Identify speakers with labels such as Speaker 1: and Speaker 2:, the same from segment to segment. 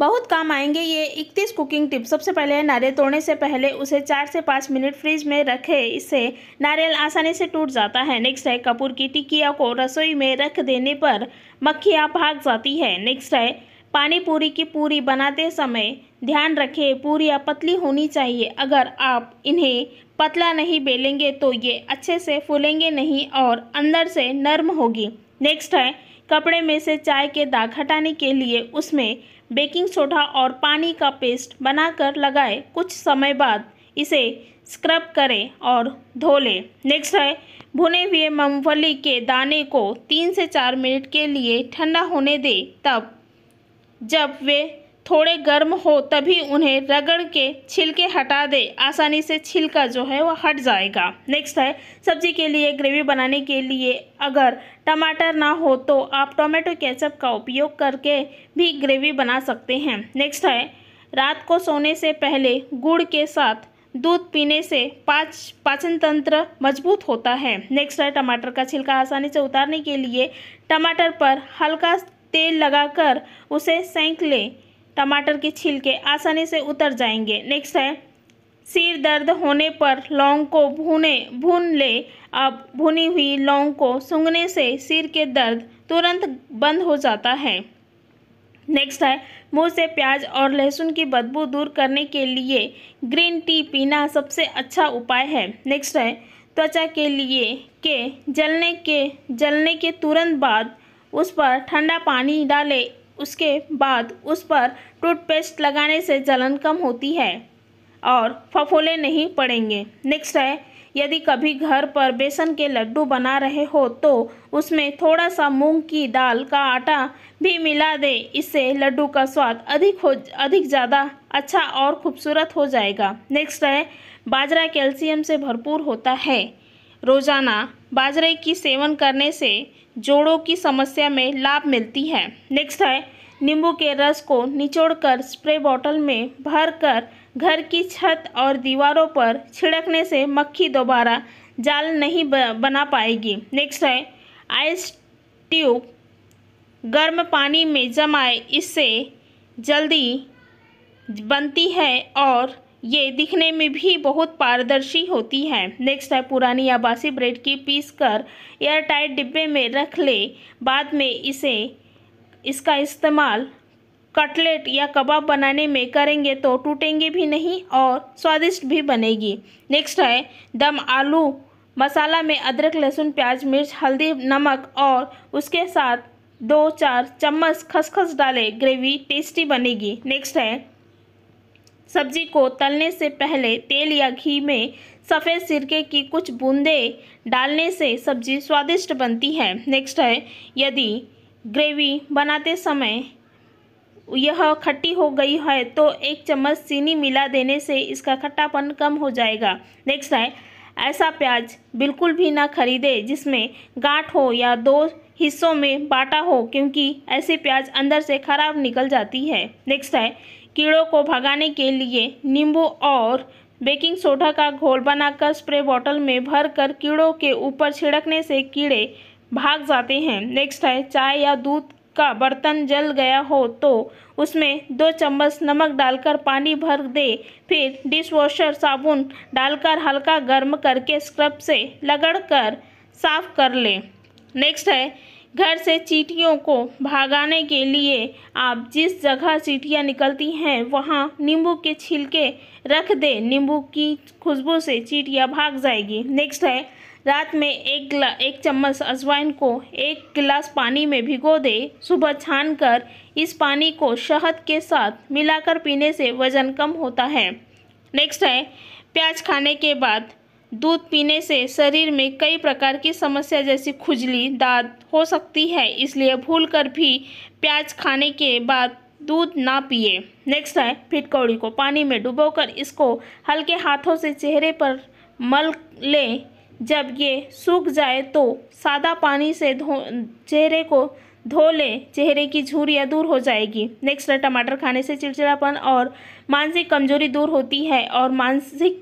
Speaker 1: बहुत काम आएंगे ये इकतीस कुकिंग टिप्स सबसे पहले नारियल तोड़ने से पहले उसे चार से पाँच मिनट फ्रिज में रखें इससे नारियल आसानी से टूट जाता है नेक्स्ट है कपूर की टिकिया को रसोई में रख देने पर मक्खियाँ भाग जाती है नेक्स्ट है पानी पूरी की पूरी बनाते समय ध्यान रखें पूरियाँ पतली होनी चाहिए अगर आप इन्हें पतला नहीं बेलेंगे तो ये अच्छे से फूलेंगे नहीं और अंदर से नर्म होगी नेक्स्ट है कपड़े में से चाय के दाग हटाने के लिए उसमें बेकिंग सोडा और पानी का पेस्ट बनाकर लगाए कुछ समय बाद इसे स्क्रब करें और धो लें नेक्स्ट है भुने हुए मूंगफली के दाने को तीन से चार मिनट के लिए ठंडा होने दें तब जब वे थोड़े गर्म हो तभी उन्हें रगड़ के छिलके हटा दे आसानी से छिलका जो है वह हट जाएगा नेक्स्ट है सब्जी के लिए ग्रेवी बनाने के लिए अगर टमाटर ना हो तो आप टोमेटो केचप का उपयोग करके भी ग्रेवी बना सकते हैं नेक्स्ट है रात को सोने से पहले गुड़ के साथ दूध पीने से पाच पाचन तंत्र मजबूत होता है नेक्स्ट है टमाटर का छिलका आसानी से उतारने के लिए टमाटर पर हल्का तेल लगाकर उसे सेंक लें टमाटर के छिलके आसानी से उतर जाएंगे नेक्स्ट है सिर दर्द होने पर लौंग को भूने भून ले अब भुनी हुई लौंग को सूंघने से सिर के दर्द तुरंत बंद हो जाता है नेक्स्ट है मुंह से प्याज और लहसुन की बदबू दूर करने के लिए ग्रीन टी पीना सबसे अच्छा उपाय है नेक्स्ट है त्वचा के लिए के जलने के जलने के तुरंत बाद उस पर ठंडा पानी डालें उसके बाद उस पर टूथपेस्ट लगाने से जलन कम होती है और फफोले नहीं पड़ेंगे नेक्स्ट है यदि कभी घर पर बेसन के लड्डू बना रहे हो तो उसमें थोड़ा सा मूंग की दाल का आटा भी मिला दे इससे लड्डू का स्वाद अधिक हो अधिक ज़्यादा अच्छा और खूबसूरत हो जाएगा नेक्स्ट है बाजरा कैल्शियम से भरपूर होता है रोज़ाना बाजरे की सेवन करने से जोड़ों की समस्या में लाभ मिलती है नेक्स्ट है नींबू के रस को निचोड़कर स्प्रे बॉटल में भरकर घर की छत और दीवारों पर छिड़कने से मक्खी दोबारा जाल नहीं बना पाएगी नेक्स्ट है आइस ट्यूब गर्म पानी में जमाए इससे जल्दी बनती है और ये दिखने में भी बहुत पारदर्शी होती है नेक्स्ट है पुरानी आबासी ब्रेड की पीस कर एयर टाइट डिब्बे में रख ले बाद में इसे इसका इस्तेमाल कटलेट या कबाब बनाने में करेंगे तो टूटेंगे भी नहीं और स्वादिष्ट भी बनेगी नेक्स्ट है दम आलू मसाला में अदरक लहसुन प्याज मिर्च हल्दी नमक और उसके साथ दो चार चम्मच खसखस डालें ग्रेवी टेस्टी बनेगी नेक्स्ट है सब्जी को तलने से पहले तेल या घी में सफ़ेद सिरके की कुछ बूंदें डालने से सब्जी स्वादिष्ट बनती है नेक्स्ट है यदि ग्रेवी बनाते समय यह खट्टी हो गई है तो एक चम्मच चीनी मिला देने से इसका खट्टापन कम हो जाएगा नेक्स्ट है ऐसा प्याज बिल्कुल भी ना खरीदे जिसमें गांठ हो या दो हिस्सों में बाटा हो क्योंकि ऐसे प्याज अंदर से खराब निकल जाती है नेक्स्ट है कीड़ों को भगाने के लिए नींबू और बेकिंग सोडा का घोल बनाकर स्प्रे बॉटल में भर कर कीड़ों के ऊपर छिड़कने से कीड़े भाग जाते हैं नेक्स्ट है चाय या दूध का बर्तन जल गया हो तो उसमें दो चम्मच नमक डालकर पानी भर दे फिर डिशवॉशर साबुन डालकर हल्का गर्म करके स्क्रब से लगड़ कर साफ कर लें नेक्स्ट है घर से चीटियों को भागाने के लिए आप जिस जगह चीटियाँ निकलती हैं वहाँ नींबू के छिलके रख दें नींबू की खुशबू से चीटियाँ भाग जाएगी नेक्स्ट है रात में एक गिला एक चम्मच अजवाइन को एक गिलास पानी में भिगो दे सुबह छान कर इस पानी को शहद के साथ मिलाकर पीने से वज़न कम होता है नेक्स्ट है प्याज खाने के बाद दूध पीने से शरीर में कई प्रकार की समस्या जैसी खुजली दाद हो सकती है इसलिए भूलकर भी प्याज खाने के बाद दूध ना पिए नेक्स्ट है फिटकौड़ी को पानी में डुबोकर इसको हल्के हाथों से चेहरे पर मल लें जब ये सूख जाए तो सादा पानी से धो चेहरे को धो लें चेहरे की झुरियाँ दूर हो जाएगी नेक्स्ट है टमाटर खाने से चिड़चिड़ापन और मानसिक कमजोरी दूर होती है और मानसिक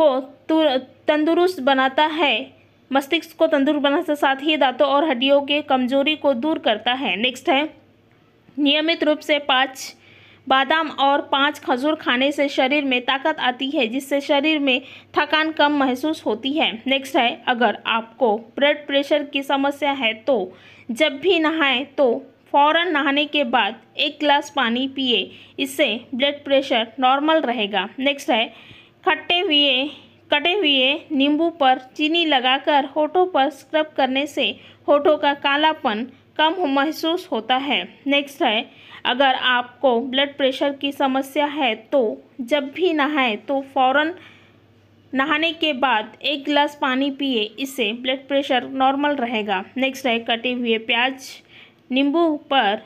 Speaker 1: को तंदुरुस्त बनाता है मस्तिष्क को तंदुरुस्त बनाने साथ ही दांतों और हड्डियों के कमजोरी को दूर करता है नेक्स्ट है नियमित रूप से पाँच बादाम और पाँच खजूर खाने से शरीर में ताकत आती है जिससे शरीर में थकान कम महसूस होती है नेक्स्ट है अगर आपको ब्लड प्रेशर की समस्या है तो जब भी नहाएं तो फौरन नहाने के बाद एक गिलास पानी पिए इससे ब्लड प्रेशर नॉर्मल रहेगा नेक्स्ट है खट्टे हुए कटे हुए नींबू पर चीनी लगाकर होठों पर स्क्रब करने से होठों का कालापन कम महसूस होता है नेक्स्ट है अगर आपको ब्लड प्रेशर की समस्या है तो जब भी नहाएं तो फौरन नहाने के बाद एक गिलास पानी पिए इससे ब्लड प्रेशर नॉर्मल रहेगा नेक्स्ट है कटे हुए प्याज नींबू पर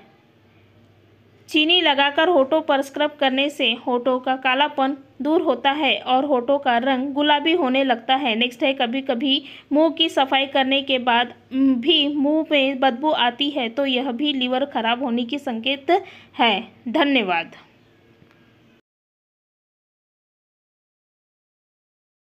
Speaker 1: चीनी लगाकर होठों पर स्क्रब करने से होठों का कालापन दूर होता है और होठों का रंग गुलाबी होने लगता है नेक्स्ट है कभी कभी मुंह की सफाई करने के बाद भी मुंह में बदबू आती है तो यह भी लीवर खराब होने की संकेत है धन्यवाद